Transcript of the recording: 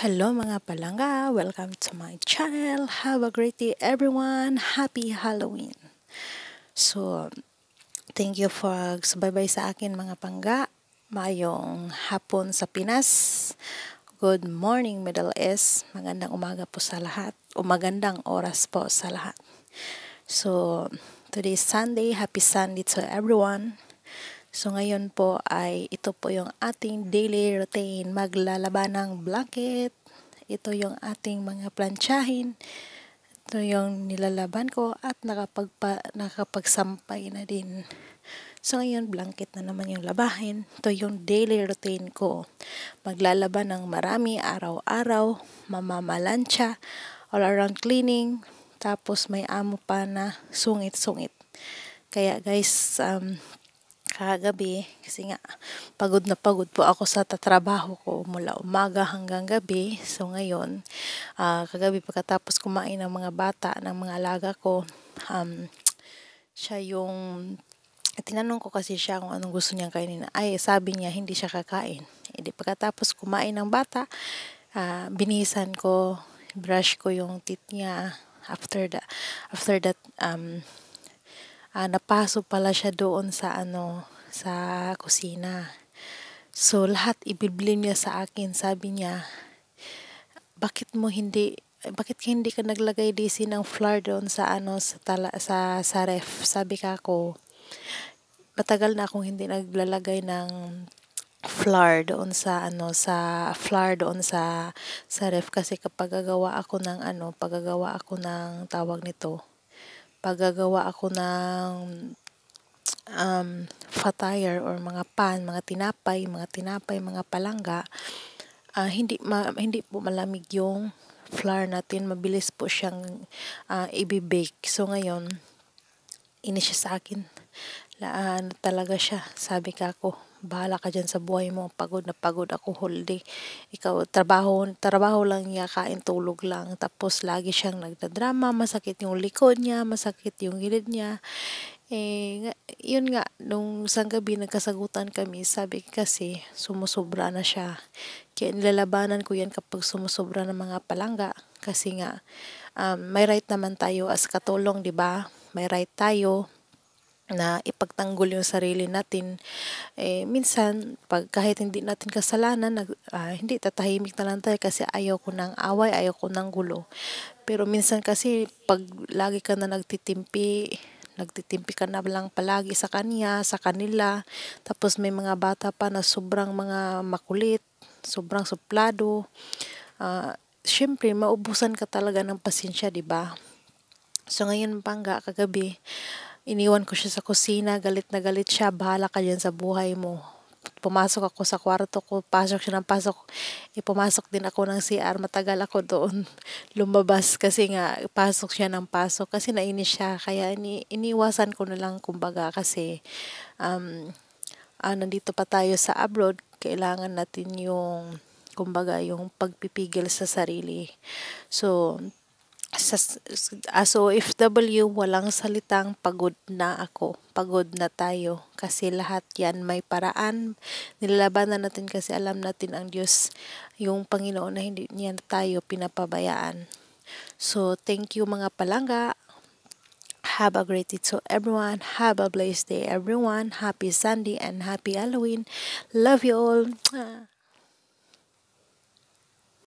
Hello mga palangga! Welcome to my channel! Have a great day everyone! Happy Halloween! So, thank you for subaybay sa akin mga pangga. Mayong hapon sa Pinas. Good morning Middle East. Magandang umaga po sa lahat. O magandang oras po sa lahat. So, today is Sunday. Happy Sunday to everyone. So ngayon po ay ito po yung ating daily routine. Maglalaba ng blanket. Ito yung ating mga planchahin. Ito yung nilalaban ko at nakapagpa, nakapagsampay na din. So ngayon blanket na naman yung labahin. Ito yung daily routine ko. Maglalaba ng marami araw-araw. Mamamalansya. All around cleaning. Tapos may amo pa na sungit-sungit. Kaya guys, um, kagabi kasi nga pagod na pagod po ako sa tatrabaho ko mula umaga hanggang gabi. So ngayon, uh, kagabi pagkatapos kumain ng mga bata, ng mga alaga ko, um, siya yung tinanong ko kasi siya kung anong gusto niyang kainin. Ay, sabi niya hindi siya kakain. E di pagkatapos kumain ng bata, uh, ah, binihisan ko, brush ko yung teeth niya after the after that um uh, ah, napasok pala siya doon sa ano, sa kusina. So, lahat ibiblim niya sa akin. Sabi niya, bakit mo hindi bakit ka hindi ka naglagay DC ng flour doon sa ano sa tala, sa sa ref sabi ka ko matagal na akong hindi naglalagay ng flour doon sa ano sa flour doon sa sa ref kasi kapag gagawa ako ng ano paggagawa ako ng tawag nito paggagawa ako ng um, fatayer or mga pan, mga tinapay, mga tinapay, mga palangga, uh, hindi, ma, hindi po malamig yung flour natin. Mabilis po siyang uh, ibibake. So ngayon, ini siya sa akin. Laan talaga siya, sabi ka ko bahala ka dyan sa buhay mo. Pagod na pagod ako whole day. Ikaw, trabaho, trabaho lang niya, kain tulog lang. Tapos lagi siyang nagdadrama, masakit yung likod niya, masakit yung gilid niya. Eh, yun nga, nung isang gabi nagkasagutan kami, sabi kasi sumusobra na siya. Kaya nilalabanan ko yan kapag sumusobra ng mga palangga. Kasi nga, um, may right naman tayo as katulong, di ba? May right tayo na ipagtanggol yung sarili natin eh, minsan pag kahit hindi natin kasalanan nag, uh, hindi tatahimik na lang tayo kasi ayaw ko ng away ayaw ko ng gulo pero minsan kasi pag lagi ka na nagtitimpi nagtitimpi ka na lang palagi sa kanya sa kanila tapos may mga bata pa na sobrang mga makulit sobrang suplado ah, syempre maubusan ka talaga ng pasensya di ba so ngayon pangga kagabi Iniwan ko siya sa kusina, galit na galit siya, bahala ka dyan sa buhay mo. Pumasok ako sa kwarto ko, pasok siya ng pasok. Ipumasok eh, din ako ng CR, matagal ako doon lumabas kasi nga pasok siya ng pasok kasi nainis siya. Kaya ini iniwasan ko na lang kumbaga kasi um, ah, nandito pa tayo sa abroad, kailangan natin yung kumbaga yung pagpipigil sa sarili. So, Ah, so if W walang salitang pagod na ako, pagod na tayo kasi lahat yan may paraan. Nilalabanan natin kasi alam natin ang Diyos, yung Panginoon na hindi niya tayo pinapabayaan. So thank you mga palangga. Have a great day to everyone. Have a blessed day everyone. Happy Sunday and happy Halloween. Love you all.